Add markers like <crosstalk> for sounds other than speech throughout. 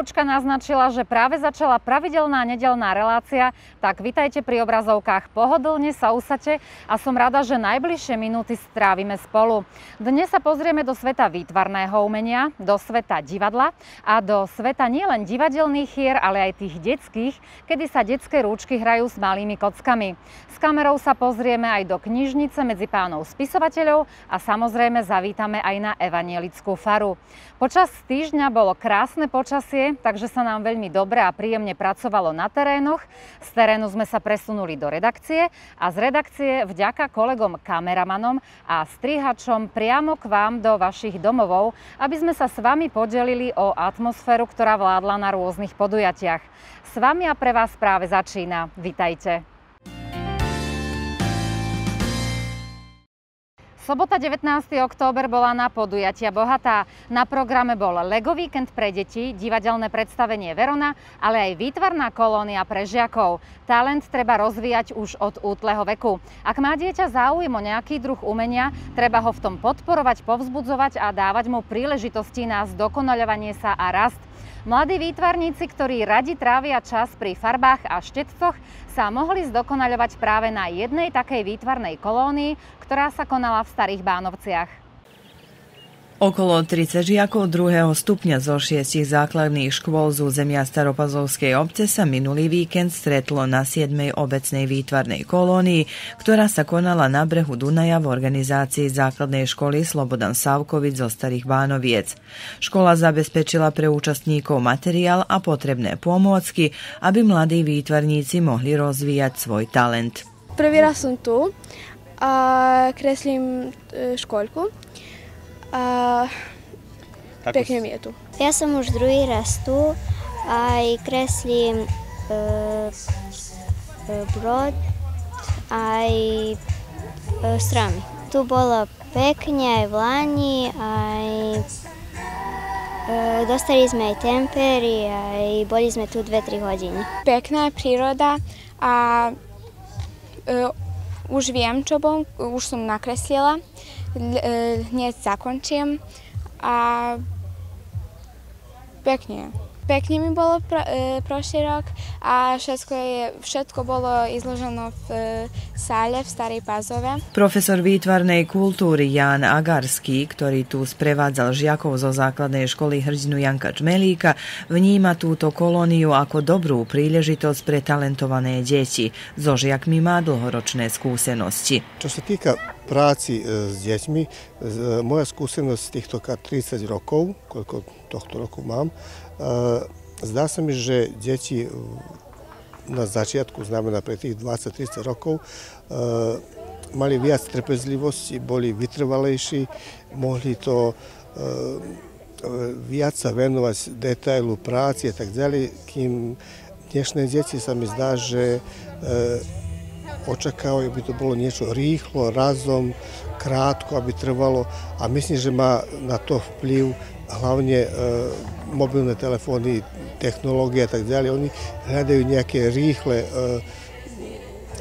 Burčka naznačila, že práve začala pravidelná nedelná relácia, tak vitajte pri obrazovkách. Pohodlne sa usate a som rada, že najbližšie minúty strávime spolu. Dnes sa pozrieme do sveta výtvarného umenia, do sveta divadla a do sveta nielen divadelných hier, ale aj tých detských, kedy sa detské rúčky hrajú s malými kockami. S kamerou sa pozrieme aj do knižnice medzi pánov spisovateľov a samozrejme zavítame aj na evanielickú faru. Počas týždňa bolo krásne počasie, takže sa nám veľmi dobre a príjemne pracovalo na terénoch. Z terénu sme sa presunuli do redakcie a z redakcie vďaka kolegom kameramanom a strihačom priamo k vám do vašich domovov, aby sme sa s vami podelili o atmosféru, ktorá vládla na rôznych podujatiach. S vami a pre vás práve začína. Vitajte. Sobota 19. október bola na podujatia bohatá. Na programe bol Lego víkend pre deti, divadelné predstavenie Verona, ale aj výtvarná kolónia pre žiakov. Talent treba rozvíjať už od útleho veku. Ak má dieťa záujem o nejaký druh umenia, treba ho v tom podporovať, povzbudzovať a dávať mu príležitosti na zdokonaľovanie sa a rast. Mladí výtvarníci, ktorí radi trávia čas pri farbách a štetcoch, sa mohli zdokonaľovať práve na jednej takej výtvarnej kolónii, ktorá sa konala v Starých Bánovciach. Okolo 30 žiakov druhého stupňa zo šiestich základných škôl z územia Staropazovskej obce sa minulý víkend stretlo na 7. obecnej výtvarnej kolónii, ktorá sa konala na brehu Dunaja v organizácii základnej školy Slobodan Savkovic zo Starých Bánoviec. Škola zabezpečila pre účastníkov materiál a potrebné pomôcky, aby mladí výtvarníci mohli rozvíjať svoj talent. Prvý raz som tu a kreslím e, školku a Ako pekne mi je tu. Ja som už druhý raz tu, a aj kreslím e, e, brod, aj e, strany. Tu bolo pekne aj v Lani, aj e, dostali sme aj tempery, aj boli sme tu 2-3 hodiny. Pekná je príroda a e, už viem, čo bol, už som nakreslila. E, hneď zakončím a pekne. Pekne mi bolo pro, e, prošlý rok a všetko, je, všetko bolo izloženo v e, sále v Starej Pazove. Profesor výtvarnej kultúry Ján Agarský, ktorý tu sprevádzal žiakov zo základnej školy hrdinu Janka Čmelíka, vníma túto kolóniu ako dobrú príležitosť pre talentované deti. So žiakmi má dlhoročné skúsenosti. Čo sa týka práci e, s deťmi. E, moja skúsenosť z týchto 30 rokov, koľko tohto roku mám, e, zdá sa mi, že deti na začiatku, znamená pre tých 20-30 rokov, mali viac trpezlivosti, boli vytrvalejší, mohli to viac sa venovať detailu práci a tak ďalej, kým dnešné deti sa mi zdá, že očakávajú, aby bi to bolo niečo rýchlo, razom, kratko, aby trvalo a mislim že má na to vplyv hlavne e, mobilné telefóny, technológie a tak ďalej. Oni hľadajú nejaké rýchle, e,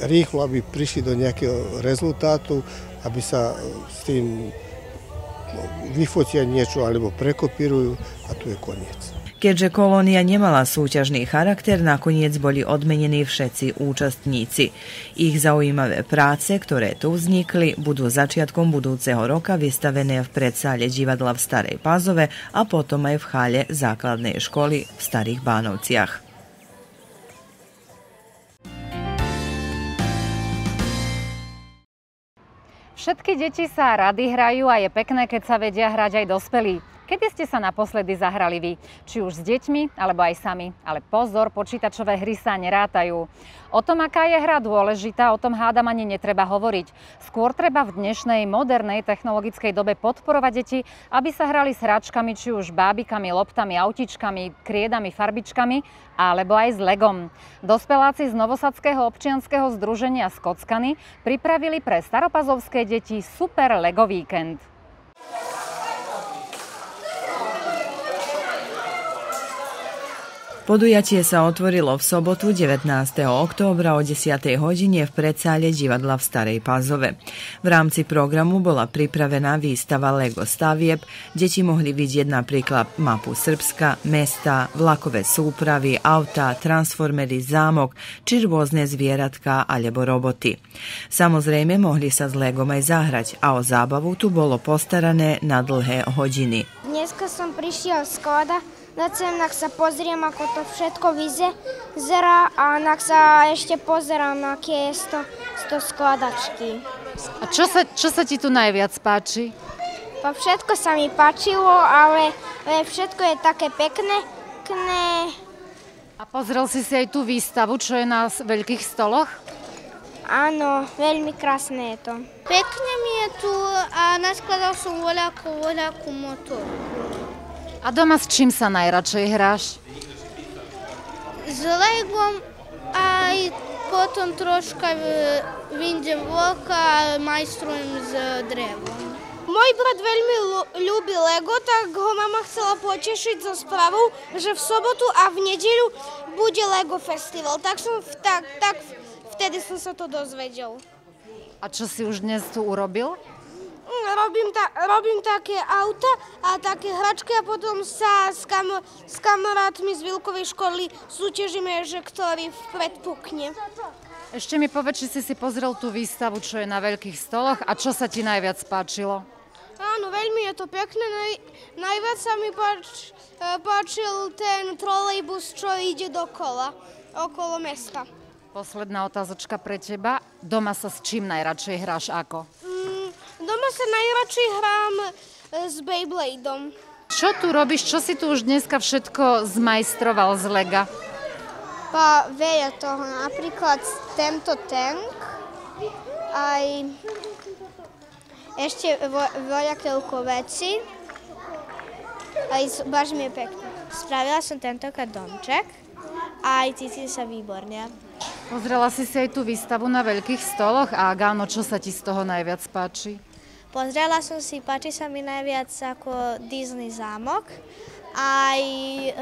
rýchlo, aby prišli do nejakého rezultátu, aby sa s tým no, vyfotia niečo alebo prekopírujú a tu je koniec. Keďže kolónia nemala súťažný charakter, nakoniec boli odmenení všetci účastníci. Ich zaujímavé práce, ktoré tu vznikli, budú začiatkom budúceho roka vystavené v predsále divadla v Starej Pazove a potom aj v chále základnej školy v Starých Bánovciach. Všetky deti sa rady hrajú a je pekné, keď sa vedia hrať aj dospelí. Kedy ste sa naposledy zahrali vy? Či už s deťmi, alebo aj sami. Ale pozor, počítačové hry sa nerátajú. O tom, aká je hra dôležitá, o tom hádam ani netreba hovoriť. Skôr treba v dnešnej modernej technologickej dobe podporovať deti, aby sa hrali s hračkami, či už bábikami, loptami, autičkami, kriedami, farbičkami, alebo aj s legom. Dospeláci z Novosadského občianského združenia Skockany pripravili pre staropazovské deti super Lego víkend. Podujatie sa otvorilo v sobotu 19. októbra o 10. hodine v predsále divadla v Starej Pazove. V rámci programu bola pripravená výstava Lego stavieb, deti mohli vidieť napríklad mapu Srbska, mesta, vlakové súpravy, auta, transformery, zámok či rôzne zvieratka alebo roboty. Samozrejme mohli sa s Legom aj zahrať a o zábavu tu bolo postarané na dlhé hodiny. Dneska som prišiel z Koda na cem, ak sa pozriem, ako to všetko vyzerá a ak sa ešte pozerám, na aké je to, to skladačky. A čo sa, čo sa ti tu najviac páči? Pa všetko sa mi páčilo, ale, ale všetko je také pekné. Kné. A pozrel si si aj tú výstavu, čo je na veľkých stoloch? Áno, veľmi krásne je to. Pekne mi je tu a naskladal som voľakú, voľakú motorku. A doma s čím sa najradšej hráš? S Legom aj potom troška vindem voka, majstrujem s drevom. Môj brat veľmi ľúbi Lego, tak ho mama chcela potešiť za spravou, že v sobotu a v nedeľu bude Lego festival. Tak, som, tak, tak vtedy som sa to dozvedel. A čo si už dnes tu urobil? Mm, robím, ta, robím také auta a také hračky a potom sa s, kam, s kamarátmi z Vilkovej školy súťažíme, že ktorý predpukne. Ešte mi povedz, či si si pozrel tú výstavu, čo je na veľkých stoloch a čo sa ti najviac páčilo? Áno, veľmi je to pekné. Naj, najviac sa mi páč, e, páčil ten trolejbus, čo ide dokola, okolo mesta. Posledná otázočka pre teba. Doma sa s čím najradšej hráš ako? doma sa najradšej hrám e, s Beybladeom. Čo tu robíš? Čo si tu už dneska všetko zmajstroval z Lega? Pa veľa toho, napríklad tento tank, aj ešte vo, voľakeľko veci, aj mi je pekné. Spravila som tentokrát domček a aj cítim sa výborne. Pozrela si si aj tú výstavu na veľkých stoloch a Gáno, čo sa ti z toho najviac páči? Pozrela som si, páči sa mi najviac ako Disney zámok. Aj e,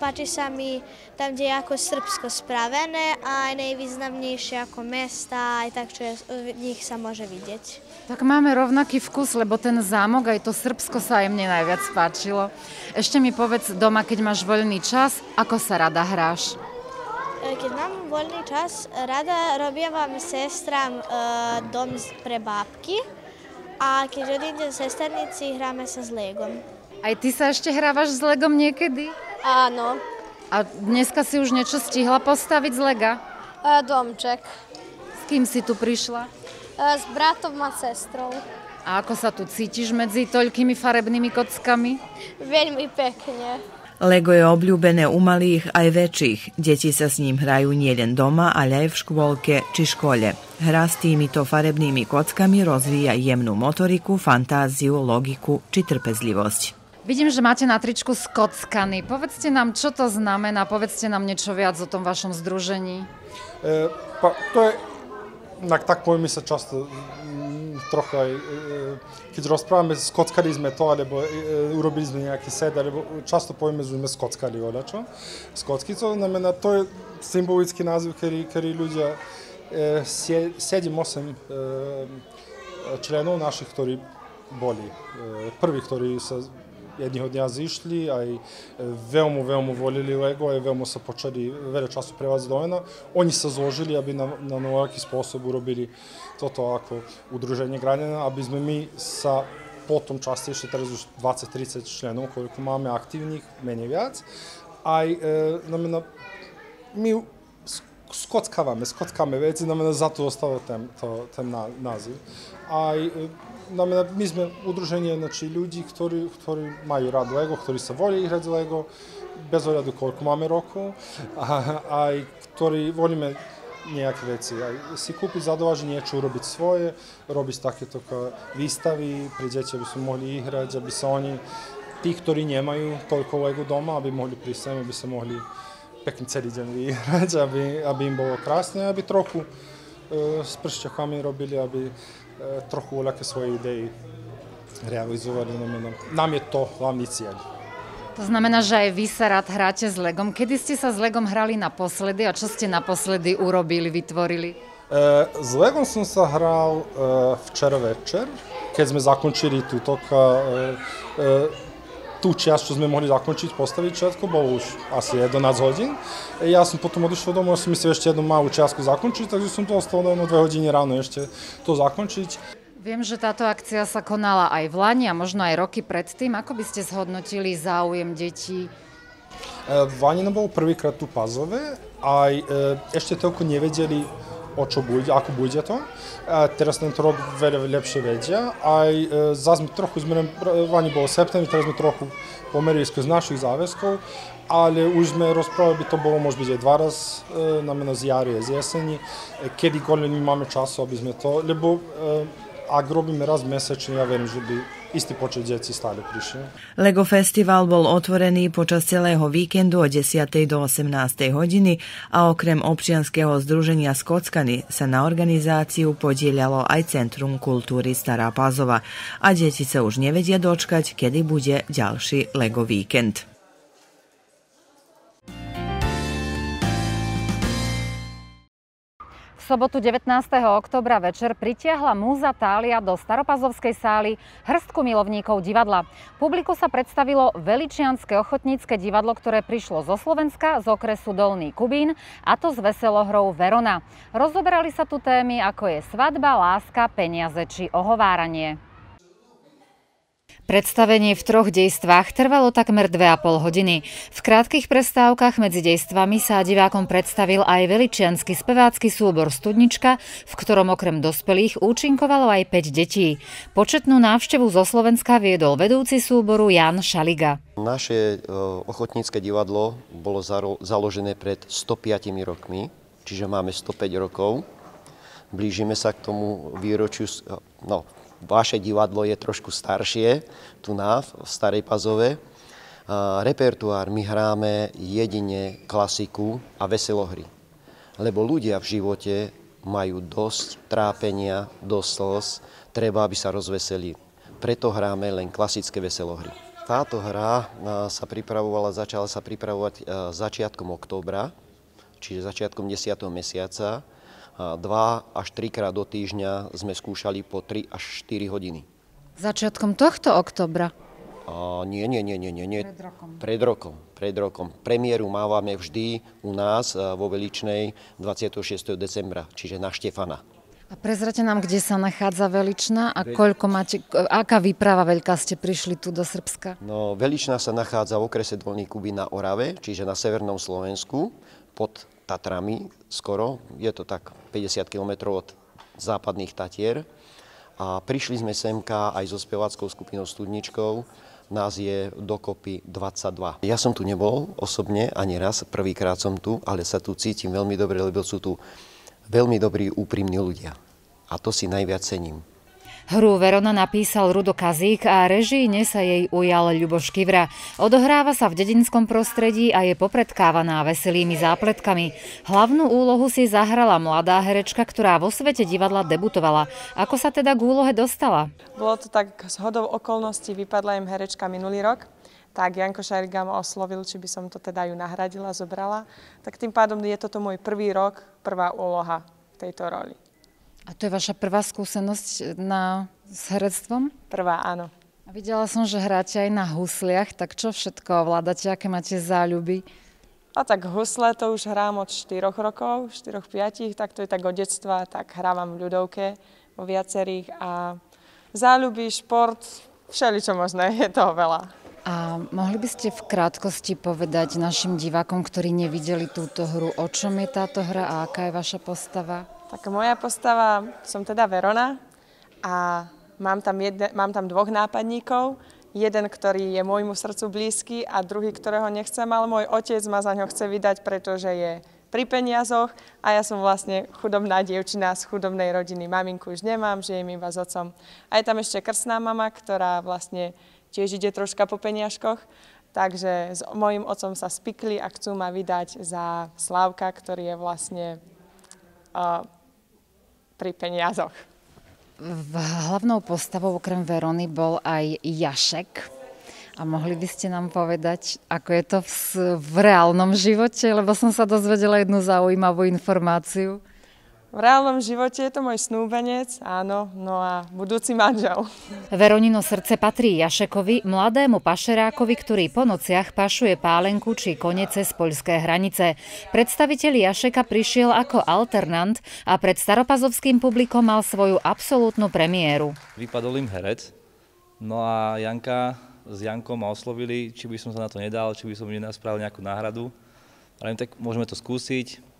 páči sa mi tam, kde je ako Srbsko spravené, aj najvýznamnejšie ako mesta, aj tak, čo je, v nich sa môže vidieť. Tak máme rovnaký vkus, lebo ten zámok, aj to Srbsko sa aj mne najviac páčilo. Ešte mi povedz doma, keď máš voľný čas, ako sa rada hráš? E, keď mám voľný čas, rada vám sestram e, dom pre bábky. A keď odídem ze sesternici, hráme sa s Legom. Aj ty sa ešte hrávaš s Legom niekedy? Áno. A dneska si už niečo stihla postaviť z Lega? E, domček. S kým si tu prišla? E, s bratom a sestrou. A ako sa tu cítiš medzi toľkými farebnými kockami? Veľmi pekne. Lego je obľúbené u malých aj väčších. Deti sa s ním hrajú nielen doma, ale aj v škôlke či škole. Hra s týmito farebnými kockami rozvíja jemnú motoriku, fantáziu, logiku či trpezlivosť. Vidím, že máte na tričku skockany. Povedzte nám, čo to znamená, povedzte nám niečo viac o tom vašom združení. E, pa, to je, tak, tak pojmy sa často trochę, e, kiedy rozprawiamy, skockaliśmy to, albo e, e, urobiliśmy jakiś set, albo często powiemy, żeśmy skockali, ale co? Skocki, to na mnie to symbolicki nazwy, kiedy, kiedy ludzie, siedzimy osiem członów naszych, którzy boli. Prwi, którzy jedného dňa zišli, aj veoma, veoma volili Lego, aj veoma sa počeli veľa času prevádzať domena. Oni sa zložili, aby na, na novaki spôsob urobili toto ako udruženje građana, aby sme mi sa potom časti teraz už 20-30 členov, koliko máme aktivnih, meni viac, aj e, namena, mi skockavame, skockame veci, namena zato je ostalo tem, to, tem na, Aj, e, Naime, no, mi smo udruženje znači, ljudi koji, koji maju rad Lego, koji se volje igrati Lego, bez obradu koliko mame roku, a, a i koji volime nejaké veci. Aj si kúpiť za dovaži niečo, urobiť svoje, robiť takéto výstavy pri deti, aby sme mohli ihrať, aby sa oni, tí, ktorí nemajú toľko Lego doma, aby mohli prísť sem, aby sa mohli pekne celý deň vyhrať, aby, aby im bolo krásne, aby trochu e, s pršťakami robili, aby Eh, trochu olake svoje ideje realizovať. No, no, no, Nám. je to hlavný cieľ. To znamená, že aj vy sa rád hráte s Legom. Kedy ste sa s Legom hrali naposledy a čo ste naposledy urobili, vytvorili? Eh, s Legom som sa hral eh, včera večer, keď sme zakončili tuto tú časť, čo sme mohli zakončiť, postaviť všetko, bolo už asi 11 hodín. Ja som potom odišiel domov, som myslel ešte jednu malú čiastku zakončiť, takže som to ostal len o 2 hodiny ráno ešte to zakončiť. Viem, že táto akcia sa konala aj v Lani a možno aj roky predtým. Ako by ste zhodnotili záujem detí? E, v Lani bol prvýkrát tu Pazove, aj e, ešte toľko nevedeli, o čo bude, ako bude to. Teraz tento rok veľa lepšie vedia. Aj e, zás sme trochu zmerem, vani bolo septembri, teraz sme trochu pomerili skôr z našich záväzkov, ale už sme rozprávali, by to bolo možno byť aj dva raz, e, nameno z jari a z jeseni, e, kedy goľa máme času, aby sme to, lebo e, ak robíme raz mesečne, ja verím, že by isti počet djeci stade prišli. Lego festival bol otvorený počas celého víkendu od 10. do 18. hodiny, a okrem občianského združenia Skockani sa na organizáciu podielalo aj Centrum kultúry Stara Pazova, a deti sa už nevedia dočkať, kedy bude ďalší Lego víkend. V sobotu 19. oktobra večer pritiahla múza Tália do Staropazovskej sály hrstku milovníkov divadla. Publiku sa predstavilo Veličianske ochotnícke divadlo, ktoré prišlo zo Slovenska, z okresu Dolný Kubín, a to s veselohrou Verona. Rozoberali sa tu témy, ako je svadba, láska, peniaze či ohováranie. Predstavenie v troch dejstvách trvalo takmer 2,5 hodiny. V krátkých prestávkach medzi dejstvami sa divákom predstavil aj veličiansky spevácky súbor Studnička, v ktorom okrem dospelých účinkovalo aj 5 detí. Početnú návštevu zo Slovenska viedol vedúci súboru Jan Šaliga. Naše e, ochotnícke divadlo bolo založené pred 105 rokmi, čiže máme 105 rokov. Blížime sa k tomu výročiu, e, no, vaše divadlo je trošku staršie, tu na, v Starej Pazove. A repertoár my hráme jedine klasiku a veselohry. Lebo ľudia v živote majú dosť trápenia, dosť slz, treba, aby sa rozveseli. Preto hráme len klasické veselohry. Táto hra sa pripravovala, začala sa pripravovať začiatkom októbra, čiže začiatkom 10. mesiaca. 2 až 3 krát do týždňa sme skúšali po 3 až 4 hodiny. Začiatkom tohto oktobra? A nie, nie, nie, nie, nie, Pred rokom. Pred rokom, pred rokom. Premiéru mávame vždy u nás e, vo Veličnej 26. decembra, čiže na Štefana. A prezrate nám, kde sa nachádza Veličná a koľko máte, aká výprava veľká ste prišli tu do Srbska? No, Veličná sa nachádza v okrese Dolný Kuby na Orave, čiže na severnom Slovensku, pod Tatrami skoro, je to tak 50 km od západných Tatier. A prišli sme semka aj so spevackou skupinou Studničkou. Nás je dokopy 22. Ja som tu nebol osobne ani raz, prvýkrát som tu, ale sa tu cítim veľmi dobre, lebo sú tu veľmi dobrí, úprimní ľudia. A to si najviac cením. Hru Verona napísal Rudo Kazík a režíne sa jej ujal Ľuboš Kivra. Odohráva sa v dedinskom prostredí a je popredkávaná veselými zápletkami. Hlavnú úlohu si zahrala mladá herečka, ktorá vo svete divadla debutovala. Ako sa teda k úlohe dostala? Bolo to tak z hodou okolností, vypadla im herečka minulý rok tak Janko Šariga ma oslovil, či by som to teda ju nahradila, zobrala. Tak tým pádom je toto môj prvý rok, prvá úloha tejto roli. A to je vaša prvá skúsenosť eh, na, s herectvom? Prvá, áno. A videla som, že hráte aj na husliach, tak čo všetko ovládate, aké máte záľuby? A tak husle to už hrám od 4 rokov, 4-5, tak to je tak od detstva, tak hrávam v ľudovke vo viacerých a záľuby, šport, všeličo možné, je toho veľa. A mohli by ste v krátkosti povedať našim divákom, ktorí nevideli túto hru, o čom je táto hra a aká je vaša postava? Tak moja postava, som teda Verona a mám tam, jedne, mám tam dvoch nápadníkov. Jeden, ktorý je môjmu srdcu blízky a druhý, ktorého nechcem, ale môj otec ma za ňo chce vydať, pretože je pri peniazoch a ja som vlastne chudobná dievčina z chudobnej rodiny. Maminku už nemám, žijem iba s otcom. A je tam ešte krstná mama, ktorá vlastne tiež ide troška po peniažkoch. Takže s mojim otcom sa spikli a chcú ma vydať za Slávka, ktorý je vlastne uh, pri peniazoch. V hlavnou postavou okrem Verony bol aj Jašek, a mohli by ste nám povedať, ako je to v, v reálnom živote, lebo som sa dozvedela jednu zaujímavú informáciu. V reálnom živote je to môj snúbenec, áno, no a budúci manžel. Veronino srdce patrí Jašekovi, mladému pašerákovi, ktorý po nociach pašuje pálenku či konece z poľské hranice. Predstaviteľ Jašeka prišiel ako alternant a pred staropazovským publikom mal svoju absolútnu premiéru. Vypadol im herec, no a Janka s Jankom ma oslovili, či by som sa na to nedal, či by som nespravil nejakú náhradu. Ale tak môžeme to skúsiť,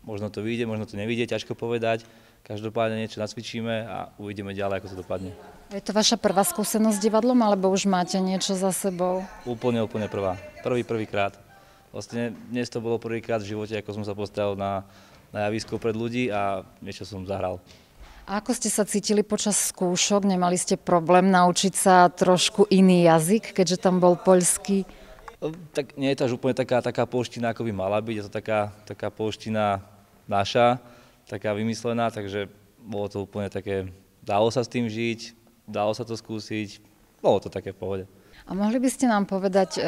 Možno to vyjde, možno to nevyjde, ťažko povedať. Každopádne niečo nacvičíme a uvidíme ďalej, ako to dopadne. Je to vaša prvá skúsenosť s divadlom, alebo už máte niečo za sebou? Úplne, úplne prvá. Prvý, prvýkrát. Vlastne dnes to bolo prvýkrát v živote, ako som sa postavil na, na javisko pred ľudí a niečo som zahral. A ako ste sa cítili počas skúšok? Nemali ste problém naučiť sa trošku iný jazyk, keďže tam bol poľský? tak nie je to až úplne taká, taká polština, ako by mala byť, je to taká, taká polština naša, taká vymyslená, takže bolo to úplne také, dalo sa s tým žiť, dalo sa to skúsiť, bolo to také v pohode. A mohli by ste nám povedať e,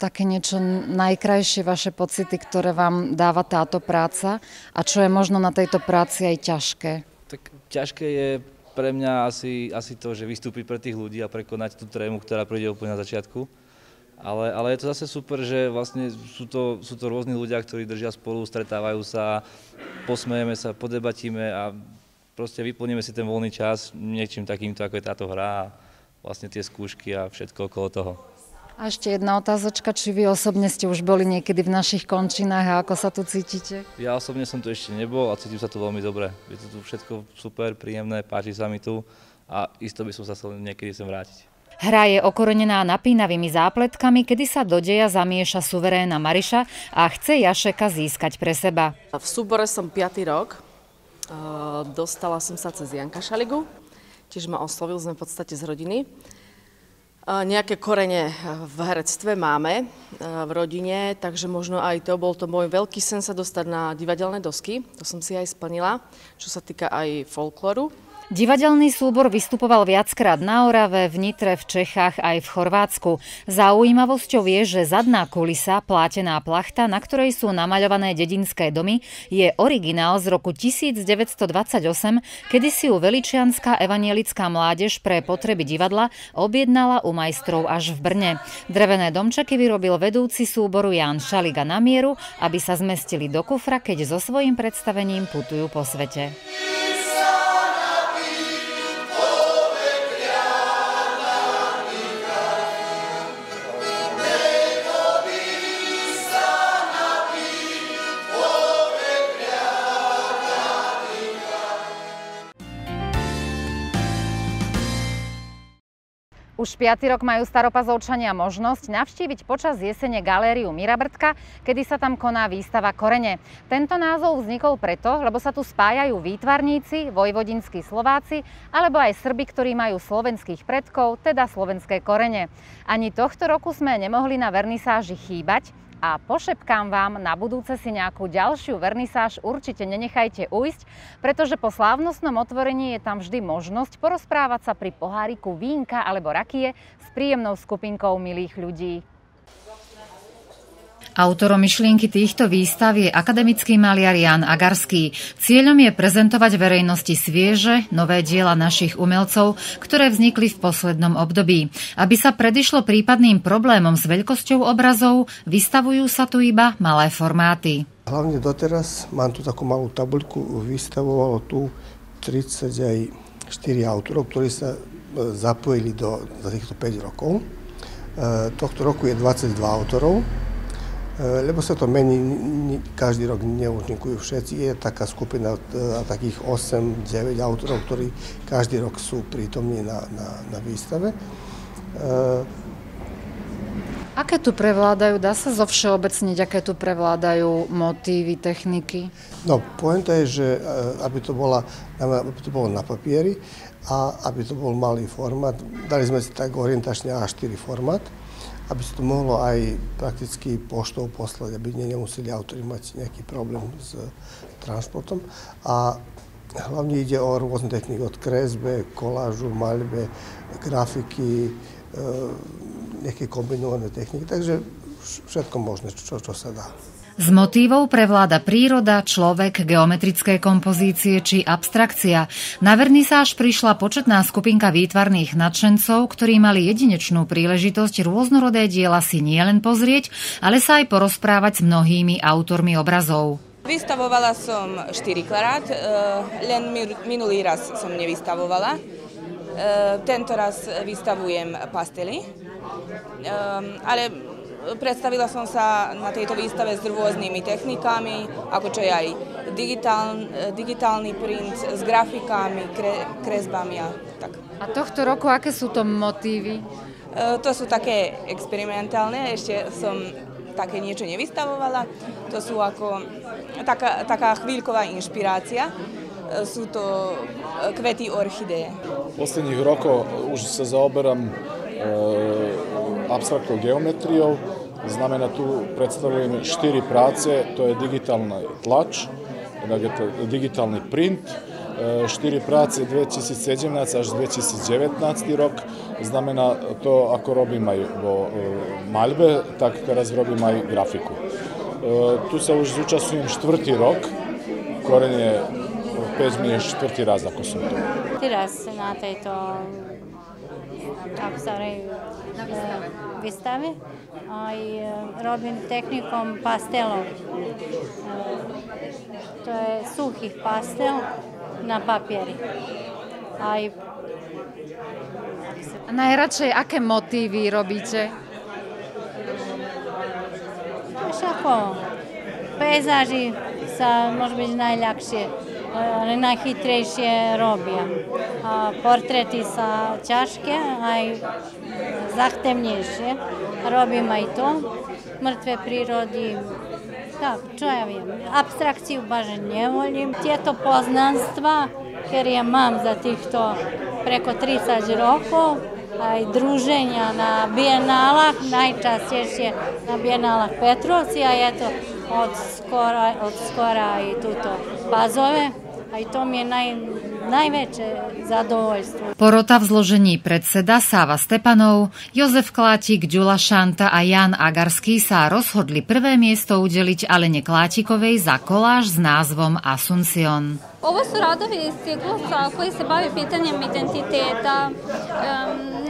také niečo najkrajšie vaše pocity, ktoré vám dáva táto práca a čo je možno na tejto práci aj ťažké? Tak ťažké je pre mňa asi, asi to, že vystúpiť pre tých ľudí a prekonať tú trému, ktorá príde úplne na začiatku ale, ale je to zase super, že vlastne sú to, sú to rôzni ľudia, ktorí držia spolu, stretávajú sa, posmejeme sa, podebatíme a proste vyplníme si ten voľný čas niečím takýmto, ako je táto hra a vlastne tie skúšky a všetko okolo toho. A ešte jedna otázočka, či vy osobne ste už boli niekedy v našich končinách a ako sa tu cítite? Ja osobne som tu ešte nebol a cítim sa tu veľmi dobre. Je to tu všetko super, príjemné, páči sa mi tu a isto by som sa chcel niekedy sem vrátiť. Hra je okorenená napínavými zápletkami, kedy sa do deja zamieša suveréna Mariša a chce Jašeka získať pre seba. V súbore som 5. rok, e, dostala som sa cez Janka Šaligu, tiež ma oslovil, sme v podstate z rodiny. E, nejaké korene v herectve máme e, v rodine, takže možno aj to bol to môj veľký sen sa dostať na divadelné dosky. To som si aj splnila, čo sa týka aj folkloru. Divadelný súbor vystupoval viackrát na Orave, v Nitre, v Čechách aj v Chorvátsku. Zaujímavosťou je, že zadná kulisa, plátená plachta, na ktorej sú namaľované dedinské domy, je originál z roku 1928, kedy si ju veličianská evanielická mládež pre potreby divadla objednala u majstrov až v Brne. Drevené domčaky vyrobil vedúci súboru Jan Šaliga na mieru, aby sa zmestili do kufra, keď so svojím predstavením putujú po svete. Už 5. rok majú staropazovčania možnosť navštíviť počas jesene galériu Mirabrtka, kedy sa tam koná výstava Korene. Tento názov vznikol preto, lebo sa tu spájajú výtvarníci, vojvodinskí Slováci alebo aj Srbi, ktorí majú slovenských predkov, teda slovenské korene. Ani tohto roku sme nemohli na vernisáži chýbať, a pošepkám vám, na budúce si nejakú ďalšiu vernisáž určite nenechajte ujsť, pretože po slávnostnom otvorení je tam vždy možnosť porozprávať sa pri poháriku vínka alebo rakie s príjemnou skupinkou milých ľudí. Autorom myšlienky týchto výstav je akademický maliar Jan Agarský. Cieľom je prezentovať verejnosti svieže, nové diela našich umelcov, ktoré vznikli v poslednom období. Aby sa predišlo prípadným problémom s veľkosťou obrazov, vystavujú sa tu iba malé formáty. Hlavne doteraz mám tu takú malú tabuľku, vystavovalo tu 34 autorov, ktorí sa e, zapojili do, za týchto 5 rokov. E, tohto roku je 22 autorov, E, lebo sa to mení, každý rok neúčinkujú všetci. Je taká skupina e, takých 8-9 autorov, ktorí každý rok sú prítomní na, na, na výstave. E, aké tu prevládajú, dá sa zo všeobecniť, aké tu prevládajú motívy, techniky? No, poenta je, že aby to, bola, aby to bolo na papieri a aby to bol malý formát, dali sme si tak orientačne A4 formát, aby sa to mohlo aj prakticky poštou poslať, aby ne, nemuseli autori mať nejaký problém s transportom. A hlavne ide o rôzne techniky, od kresbe, kolážu, maľbe, grafiky, e, nejaké kombinované techniky, takže všetko možné, čo, čo sa dá. Z motívov prevláda príroda, človek, geometrické kompozície či abstrakcia. Na vernisáž prišla početná skupinka výtvarných nadšencov, ktorí mali jedinečnú príležitosť rôznorodé diela si nielen pozrieť, ale sa aj porozprávať s mnohými autormi obrazov. Vystavovala som štyri krát, e, len minulý raz som nevystavovala. E, tento raz vystavujem pastely, e, ale Predstavila som sa na tejto výstave s rôznymi technikami, ako čo je aj eh, digitálny print s grafikami, kre, kresbami a tak. A tohto roku aké sú to motívy? Eh, to sú také experimentálne, ešte som také niečo nevystavovala. To sú ako taká, taká chvíľková inšpirácia eh, sú to kvety orchideje. V posledných rokoch už sa zaoberám e, abstraktnou geometriou, znamená, tu predstavujem štyri práce, to je digitalni tlač, digitalni print, štyri práce 2017 až 2019 rok. Znamená to, ako robím aj vo maľbe, tak teraz robím aj grafiku. Tu sa už zúčastňujem štvrtý rok, korenie 5 mi je štvrtý raz ako som tu. Teraz na tejto, ako sa na výstave. Aj e, robím technikom pastelov. E, to je suchý pastel na papieri. Aj a najradšej aké motívy robíte? Všetko. Pejzaži sa môže byť najľakšie, e, ale najchytrejšie robia. A portrety sa ťažké, aj zahtevnejšie. Robim aj to. mrtve prírody, da, tak, čo ja baš ne volim. nevolím. Tieto poznanstva, jer je mam za tih to preko 30 rokov, aj druženja na bienalach, najčastejšie na bienalach Petrovci, a eto od skora, od skora i tuto bazove, pa A i to mi je naj, najväčšie zadovoľstvo. Porota v zložení predseda Sáva Stepanov, Jozef Klátik, Ďula Šanta a Jan Agarský sa rozhodli prvé miesto udeliť Alene Klátikovej za koláž s názvom Asuncion. Ovo su radovi iz ciklusa koji se bavi pitanjem identiteta,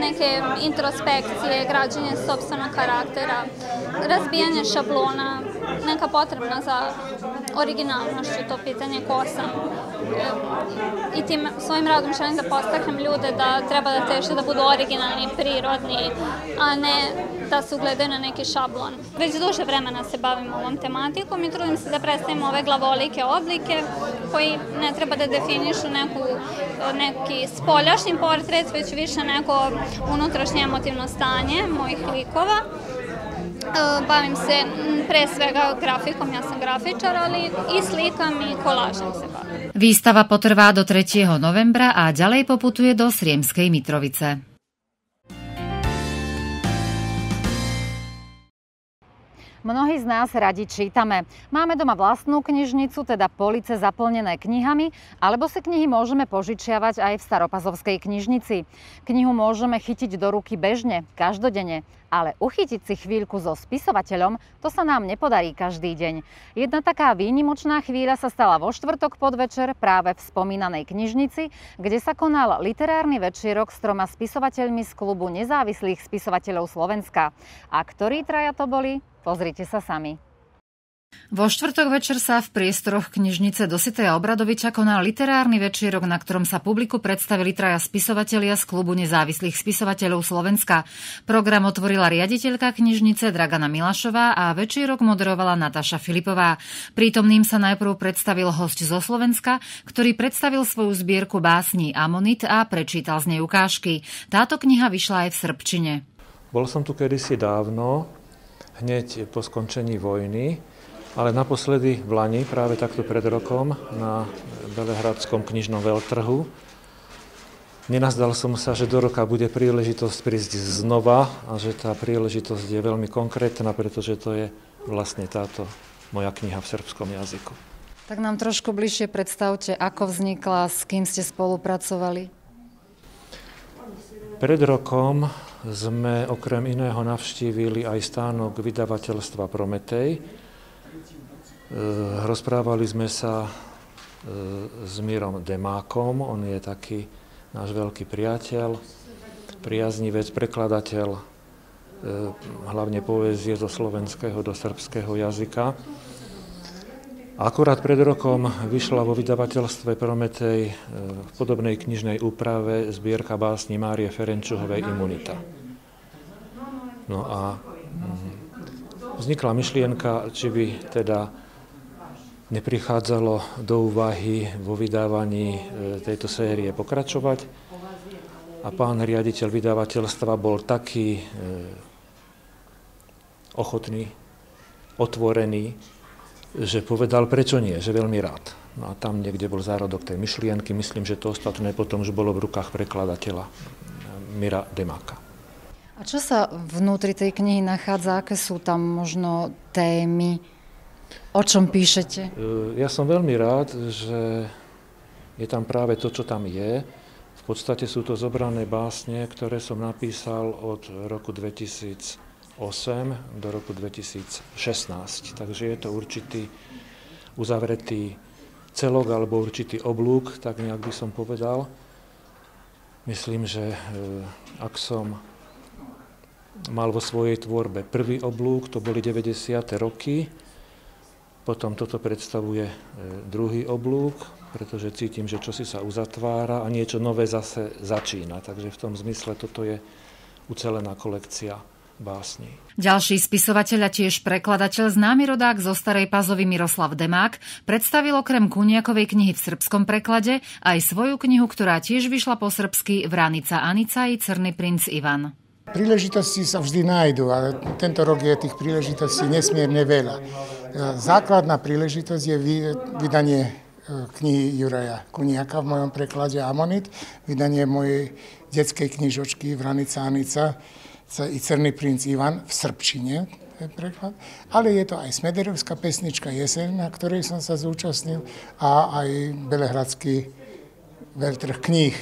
neke introspekcije, građenje sobstvenog karaktera, razbijanje šablona, neka potrebna za originalnošću to pitanje ko sam. I tim svojim radom želim da postaknem ljude da treba da teše da budu originalni, prirodni, a ne da se ugledaju na neki šablon. Već duže vremena se bavim ovom tematikom i trudim se da predstavim ove glavolike oblike koji ne treba da definišu neku, neki spoljašnji portret, već više neko unutrašnje emotivno stanje mojih likova. E, bavim se pre svega grafikom, ja sam grafičar, ali i slikam i kolažem se bavim. Výstava potrvá do 3. novembra a ďalej poputuje do Sriemskej Mitrovice. Mnohí z nás radi čítame. Máme doma vlastnú knižnicu, teda police zaplnené knihami, alebo si knihy môžeme požičiavať aj v staropazovskej knižnici. Knihu môžeme chytiť do ruky bežne, každodenne, ale uchytiť si chvíľku so spisovateľom, to sa nám nepodarí každý deň. Jedna taká výnimočná chvíľa sa stala vo štvrtok podvečer práve v spomínanej knižnici, kde sa konal literárny večierok s troma spisovateľmi z klubu nezávislých spisovateľov Slovenska. A ktorí traja to boli, Pozrite sa sami. Vo štvrtok večer sa v priestoroch knižnice Dositeja Obradoviča konal literárny večierok, na ktorom sa publiku predstavili traja spisovatelia z klubu nezávislých spisovateľov Slovenska. Program otvorila riaditeľka knižnice Dragana Milašová a večierok moderovala Nataša Filipová. Prítomným sa najprv predstavil host zo Slovenska, ktorý predstavil svoju zbierku básní Amonit a prečítal z nej ukážky. Táto kniha vyšla aj v Srbčine. Bol som tu kedysi dávno, hneď po skončení vojny, ale naposledy v Lani, práve takto pred rokom, na Belehradskom knižnom veľtrhu, Nenazdal som sa, že do roka bude príležitosť prísť znova a že tá príležitosť je veľmi konkrétna, pretože to je vlastne táto moja kniha v srbskom jazyku. Tak nám trošku bližšie predstavte, ako vznikla, s kým ste spolupracovali. Pred rokom sme okrem iného navštívili aj stánok vydavateľstva Prometej. E, rozprávali sme sa e, s Mírom Demákom, on je taký náš veľký priateľ, vec, prekladateľ e, hlavne poézie zo slovenského do srbského jazyka. Akurát pred rokom vyšla vo vydavateľstve Prometej e, v podobnej knižnej úprave zbierka básni Márie Ferenčuhovej Imunita. No a mhm, vznikla myšlienka, či by teda neprichádzalo do úvahy vo vydávaní e, tejto série pokračovať. A pán riaditeľ vydavateľstva bol taký e, ochotný, otvorený, že povedal, prečo nie, že veľmi rád. No a tam niekde bol zárodok tej myšlienky, myslím, že to ostatné potom už bolo v rukách prekladateľa eh, Mira Demáka. A čo sa vnútri tej knihy nachádza? Aké sú tam možno témy? O čom píšete? Eh, ja som veľmi rád, že je tam práve to, čo tam je. V podstate sú to zobrané básne, ktoré som napísal od roku 2000 do roku 2016. Takže je to určitý uzavretý celok alebo určitý oblúk, tak nejak by som povedal. Myslím, že e, ak som mal vo svojej tvorbe prvý oblúk, to boli 90. roky, potom toto predstavuje e, druhý oblúk, pretože cítim, že čosi sa uzatvára a niečo nové zase začína. Takže v tom zmysle toto je ucelená kolekcia básni. Ďalší spisovateľ a tiež prekladateľ známy rodák zo Starej Pazovy Miroslav Demák predstavil okrem Kuniakovej knihy v srbskom preklade aj svoju knihu, ktorá tiež vyšla po srbsky vranica Anica i Crný princ Ivan. Príležitosti sa vždy nájdú, ale tento rok je tých príležitostí nesmierne veľa. E, základná príležitosť je vydanie e, knihy Juraja Kuniaka v mojom preklade Amonit, vydanie mojej detskej knižočky Vranica Anica, Crný princ Ivan v Srbčine, preklad, ale je to aj Smederovská pesnička Jeseň, na ktorej som sa zúčastnil, a aj Belehradský veľtrh kníh,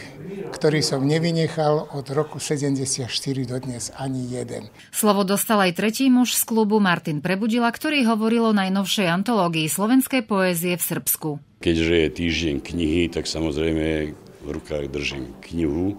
ktorý som nevynechal od roku 74 do dnes ani jeden. Slovo dostal aj tretí muž z klubu Martin Prebudila, ktorý hovoril o najnovšej antológii slovenskej poézie v Srbsku. Keďže je týždeň knihy, tak samozrejme v rukách držím knihu,